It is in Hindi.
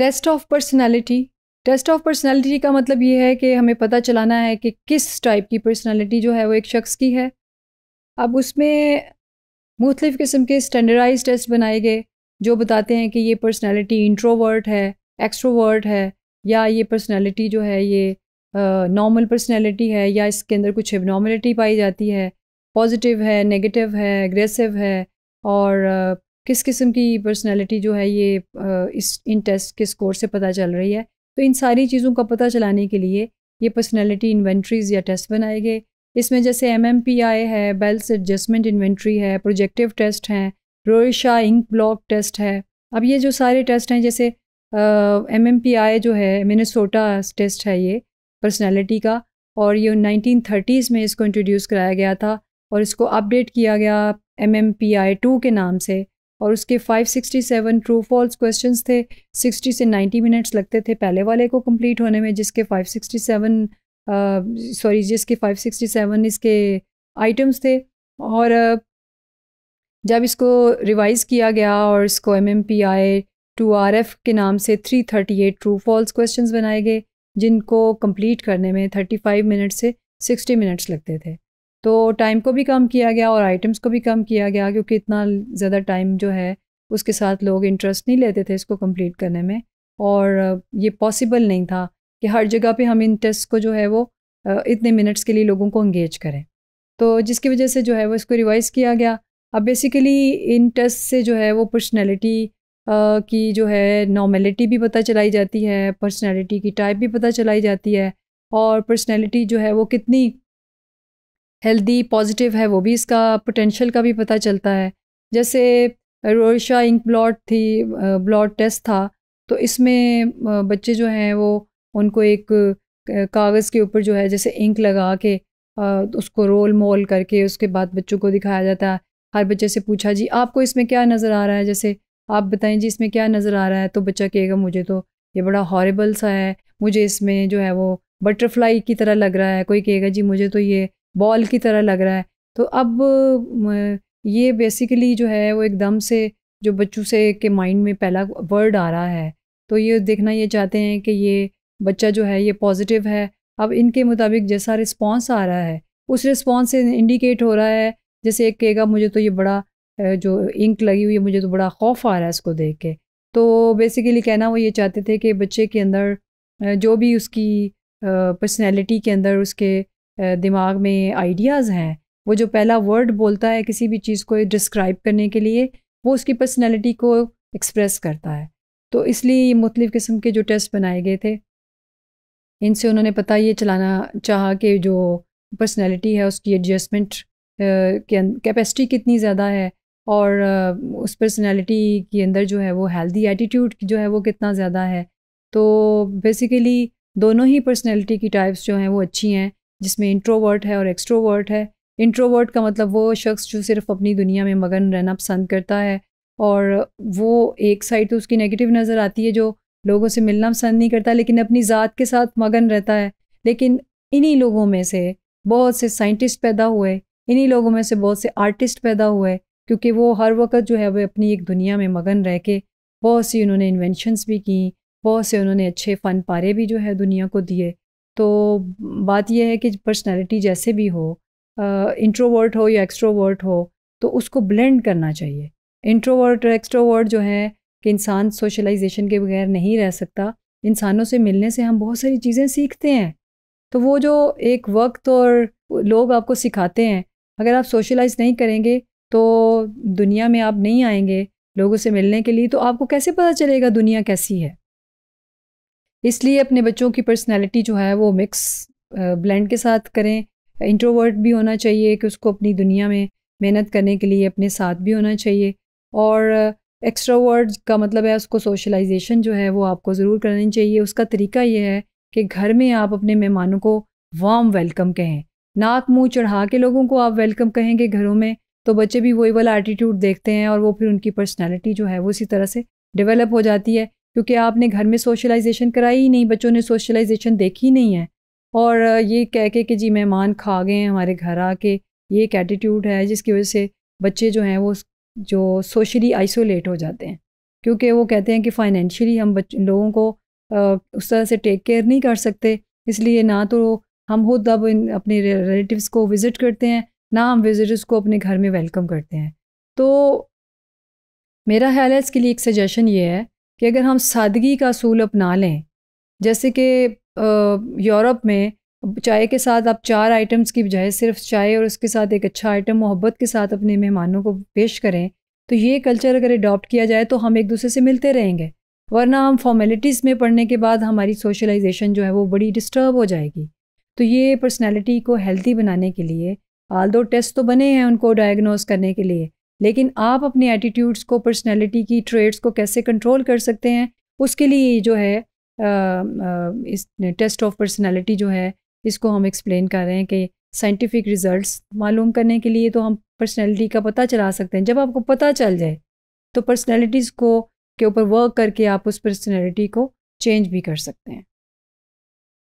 test of personality test of personality का मतलब ये है कि हमें पता चलाना है कि किस टाइप की पर्सनालिटी जो है वो एक शख्स की है अब उसमें मुख्तफ किस्म के स्टैंडर्डाइज टेस्ट बनाए गए जो बताते हैं कि ये पर्सनालिटी इंट्रोवर्ट है एक्स्ट्रोवर्ट है या ये पर्सनालिटी जो है ये नॉर्मल uh, पर्सनैलिटी है या इसके अंदर कुछ एबनॉर्मलिटी पाई जाती है पॉजिटिव है नेगेटिव है एग्रेसिव है और किस किस्म की पर्सनैलिटी जो है ये इस इन टेस्ट के स्कोर से पता चल रही है तो इन सारी चीज़ों का पता चलाने के लिए ये पर्सनैलिटी इन्वेंट्रीज़ या टेस्ट बनाए गए इसमें जैसे एम एम पी आई है बेल्स एडजस्टमेंट इन्वेंट्री है प्रोजेक्टिव टेस्ट हैं रोयशा इंक ब्लॉक टेस्ट है अब ये जो सारे टेस्ट हैं जैसे एम एम पी आई जो है मिनेसोटा टेस्ट है ये पर्सनैलिटी का और ये नाइनटीन थर्टीज़ में इसको इंट्रोड्यूस कराया गया था और इसको अपडेट किया गया M M P I two के नाम से और उसके 567 ट्रू फॉल्स क्वेश्चंस थे 60 से 90 मिनट्स लगते थे पहले वाले को कंप्लीट होने में जिसके 567 सॉरी जिसके 567 इसके आइटम्स थे और uh, जब इसको रिवाइज़ किया गया और इसको M M P I two R F के नाम से 338 ट्रू फॉल्स क्वेश्चन बनाए गए जिनको कंप्लीट करने में 35 मिनट से 60 मिनट्स लगते थे तो टाइम को भी कम किया गया और आइटम्स को भी कम किया गया क्योंकि इतना ज़्यादा टाइम जो है उसके साथ लोग इंटरेस्ट नहीं लेते थे इसको कंप्लीट करने में और ये पॉसिबल नहीं था कि हर जगह पे हम इन टेस्ट को जो है वो इतने मिनट्स के लिए लोगों को इंगेज करें तो जिसकी वजह से जो है वो इसको रिवाइज़ किया गया अब बेसिकली इन टेस्ट से जो है वो पर्सनैलिटी की जो है नॉर्मेलिटी भी पता चलाई जाती है पर्सनैलिटी की टाइप भी पता चलाई जाती है और पर्सनैलिटी जो है वो कितनी हेल्दी पॉजिटिव है वो भी इसका पोटेंशियल का भी पता चलता है जैसे रोशा इंक ब्लॉट थी ब्लॉट टेस्ट था तो इसमें बच्चे जो हैं वो उनको एक कागज़ के ऊपर जो है जैसे इंक लगा के उसको रोल मोल करके उसके बाद बच्चों को दिखाया जाता है हर बच्चे से पूछा जी आपको इसमें क्या नज़र आ रहा है जैसे आप बताएं जी इसमें क्या नज़र आ रहा है तो बच्चा कहेगा मुझे तो ये बड़ा हॉरेबल सा है मुझे इसमें जो है वो बटरफ्लाई की तरह लग रहा है कोई कहेगा जी मुझे तो ये बॉल की तरह लग रहा है तो अब ये बेसिकली जो है वो एकदम से जो बच्चों से के माइंड में पहला वर्ड आ रहा है तो ये देखना ये चाहते हैं कि ये बच्चा जो है ये पॉजिटिव है अब इनके मुताबिक जैसा रिस्पॉन्स आ रहा है उस रिस्पॉन्स से इंडिकेट हो रहा है जैसे एक कहेगा मुझे तो ये बड़ा जो इंक लगी हुई है मुझे तो बड़ा खौफ आ रहा है इसको देख के तो बेसिकली कहना वो ये चाहते थे कि बच्चे के अंदर जो भी उसकी पर्सनैलिटी के अंदर उसके दिमाग में आइडियाज़ हैं वो जो पहला वर्ड बोलता है किसी भी चीज़ को डिस्क्राइब करने के लिए वो उसकी पर्सनैलिटी को एक्सप्रेस करता है तो इसलिए ये किस्म के जो टेस्ट बनाए गए थे इनसे उन्होंने पता ये चलाना चाहा कि जो पर्सनैलिटी है उसकी एडजस्टमेंट कैपेसिटी अं, कितनी ज़्यादा है और उस पर्सनैलिटी के अंदर जो है वो हेल्दी एटीट्यूड जो है वो कितना ज़्यादा है तो बेसिकली दोनों ही पर्सनैलिटी की टाइप्स जो हैं वो अच्छी हैं जिसमें इंट्रोवर्ट है और एक्सट्रोवर्ट है इंट्रोवर्ट का मतलब वो शख्स जो सिर्फ अपनी दुनिया में मगन रहना पसंद करता है और वो एक साइड तो उसकी नेगेटिव नज़र आती है जो लोगों से मिलना पसंद नहीं करता लेकिन अपनी ज़ात के साथ मगन रहता है लेकिन इन्हीं लोगों में से बहुत से साइंटिस्ट पैदा हुए इन्हीं लोगों में से बहुत से आर्टिस्ट पैदा हुए क्योंकि वो हर वक्त जो है वह अपनी एक दुनिया में मगन रह के बहुत सी उन्होंने इन्वेंशनस भी की बहुत से उन्होंने अच्छे फ़न पारे भी जो है दुनिया को दिए तो बात यह है कि पर्सनैलिटी जैसे भी हो इंट्रोवर्ट हो या एक्सट्रोवर्ट हो तो उसको ब्लेंड करना चाहिए इंट्रोवर्ट और एक्सट्रोवर्ट जो है कि इंसान सोशलाइजेशन के बगैर नहीं रह सकता इंसानों से मिलने से हम बहुत सारी चीज़ें सीखते हैं तो वो जो एक वक्त और लोग आपको सिखाते हैं अगर आप सोशलाइज नहीं करेंगे तो दुनिया में आप नहीं आएंगे लोगों से मिलने के लिए तो आपको कैसे पता चलेगा दुनिया कैसी है इसलिए अपने बच्चों की पर्सनैलिटी जो है वो मिक्स ब्लेंड के साथ करें इंट्रोवर्ट भी होना चाहिए कि उसको अपनी दुनिया में मेहनत करने के लिए अपने साथ भी होना चाहिए और एक्स्ट्रावर्ड का मतलब है उसको सोशलाइजेशन जो है वो आपको ज़रूर करनी चाहिए उसका तरीका ये है कि घर में आप अपने मेहमानों को वार्म वेलकम कहें नाक मुंह चढ़ा के लोगों को आप वेलकम कहेंगे घरों में तो बच्चे भी वही वाला एटीट्यूड देखते हैं और वो फिर उनकी पर्सनैलिटी जो है वो इसी तरह से डेवलप हो जाती है क्योंकि आपने घर में सोशलाइजेशन कराई ही नहीं बच्चों ने सोशलाइजेशन देखी नहीं है और ये कह के कि जी मेहमान खा गए हैं हमारे घर आके ये एक एटीट्यूड है जिसकी वजह से बच्चे जो हैं वो जो सोशली आइसोलेट हो जाते हैं क्योंकि वो कहते हैं कि फाइनेंशियली हम बच लोगों को उस तरह से टेक केयर नहीं कर सकते इसलिए ना तो हम खुद अब इन अपने रिलेटिव्स को विज़िट करते हैं ना हम विज़िटर्स को अपने घर में वेलकम करते हैं तो मेरा ख्याल है इसके लिए एक सजेशन ये है कि अगर हम सादगी का असूल अपना लें जैसे कि यूरोप में चाय के साथ आप चार आइटम्स की बजाय सिर्फ चाय और उसके साथ एक अच्छा आइटम मोहब्बत के साथ अपने मेहमानों को पेश करें तो ये कल्चर अगर अडॉप्ट किया जाए तो हम एक दूसरे से मिलते रहेंगे वरना हम फॉर्मेलिटीज़ में पढ़ने के बाद हमारी सोशलाइजेशन जो है वो बड़ी डिस्टर्ब हो जाएगी तो ये पर्सनैलिटी को हेल्थी बनाने के लिए आल दो टेस्ट तो बने हैं उनको डायग्नोज करने के लिए लेकिन आप अपने एटीट्यूड्स को पर्सनैलिटी की ट्रेड्स को कैसे कंट्रोल कर सकते हैं उसके लिए जो है आ, आ, इस टेस्ट ऑफ पर्सनैलिटी जो है इसको हम एक्सप्लेन कर रहे हैं कि साइंटिफिक रिजल्ट्स मालूम करने के लिए तो हम पर्सनैलिटी का पता चला सकते हैं जब आपको पता चल जाए तो पर्सनैलिटीज़ को के ऊपर वर्क करके आप उस पर्सनैलिटी को चेंज भी कर सकते हैं